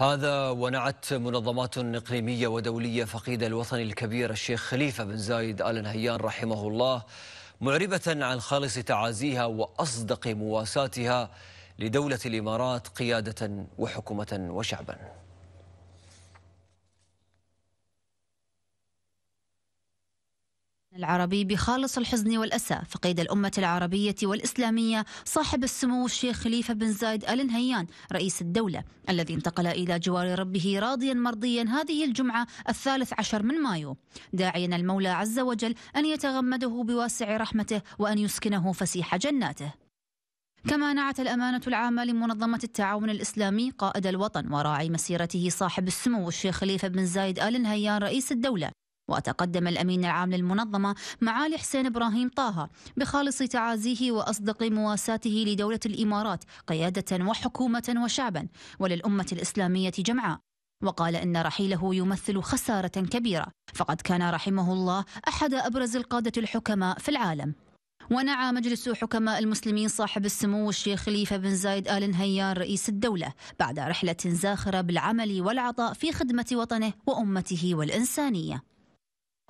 هذا ونعت منظمات إقليمية ودولية فقيد الوطن الكبير الشيخ خليفة بن زايد آل نهيان رحمه الله معربة عن خالص تعازيها وأصدق مواساتها لدولة الإمارات قيادة وحكومة وشعبا العربي بخالص الحزن والأسى فقيد الأمة العربية والإسلامية صاحب السمو الشيخ خليفة بن زايد آل نهيان رئيس الدولة الذي انتقل إلى جوار ربه راضيا مرضيا هذه الجمعة الثالث عشر من مايو داعيا المولى عز وجل أن يتغمده بواسع رحمته وأن يسكنه فسيح جناته كما نعت الأمانة العامة لمنظمة التعاون الإسلامي قائد الوطن وراعي مسيرته صاحب السمو الشيخ خليفة بن زايد آل نهيان رئيس الدولة وتقدم الأمين العام للمنظمة معالي حسين إبراهيم طه بخالص تعازيه وأصدق مواساته لدولة الإمارات قيادة وحكومة وشعبا وللأمة الإسلامية جمعاء وقال إن رحيله يمثل خسارة كبيرة فقد كان رحمه الله أحد أبرز القادة الحكماء في العالم ونعى مجلس حكماء المسلمين صاحب السمو الشيخ خليفة بن زايد آل نهيان رئيس الدولة بعد رحلة زاخرة بالعمل والعطاء في خدمة وطنه وأمته والإنسانية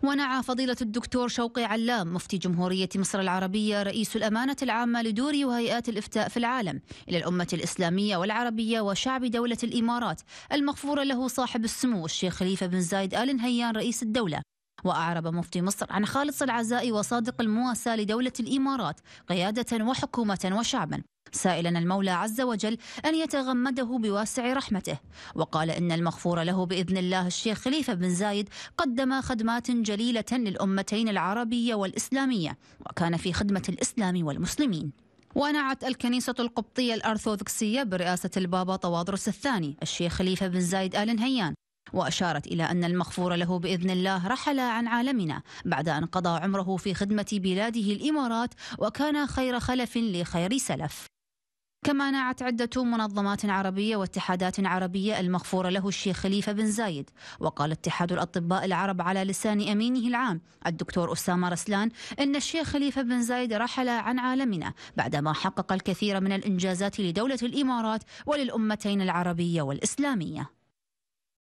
ونعى فضيلة الدكتور شوقي علام مفتي جمهورية مصر العربية رئيس الأمانة العامة لدور وهيئات الإفتاء في العالم إلى الأمة الإسلامية والعربية وشعب دولة الإمارات المغفور له صاحب السمو الشيخ خليفة بن زايد آل نهيان رئيس الدولة وأعرب مفتي مصر عن خالص العزاء وصادق المواساة لدولة الإمارات قيادة وحكومة وشعبا سائلا المولى عز وجل أن يتغمده بواسع رحمته وقال إن المغفور له بإذن الله الشيخ خليفة بن زايد قدم خدمات جليلة للأمتين العربية والإسلامية وكان في خدمة الإسلام والمسلمين ونعت الكنيسة القبطية الأرثوذكسية برئاسة البابا طوادرس الثاني الشيخ خليفة بن زايد آل نهيان وأشارت إلى أن المغفور له بإذن الله رحل عن عالمنا بعد أن قضى عمره في خدمة بلاده الإمارات وكان خير خلف لخير سلف كما نعت عدة منظمات عربية واتحادات عربية المغفور له الشيخ خليفة بن زايد وقال اتحاد الأطباء العرب على لسان أمينه العام الدكتور أسامة رسلان إن الشيخ خليفة بن زايد رحل عن عالمنا بعدما حقق الكثير من الإنجازات لدولة الإمارات وللأمتين العربية والإسلامية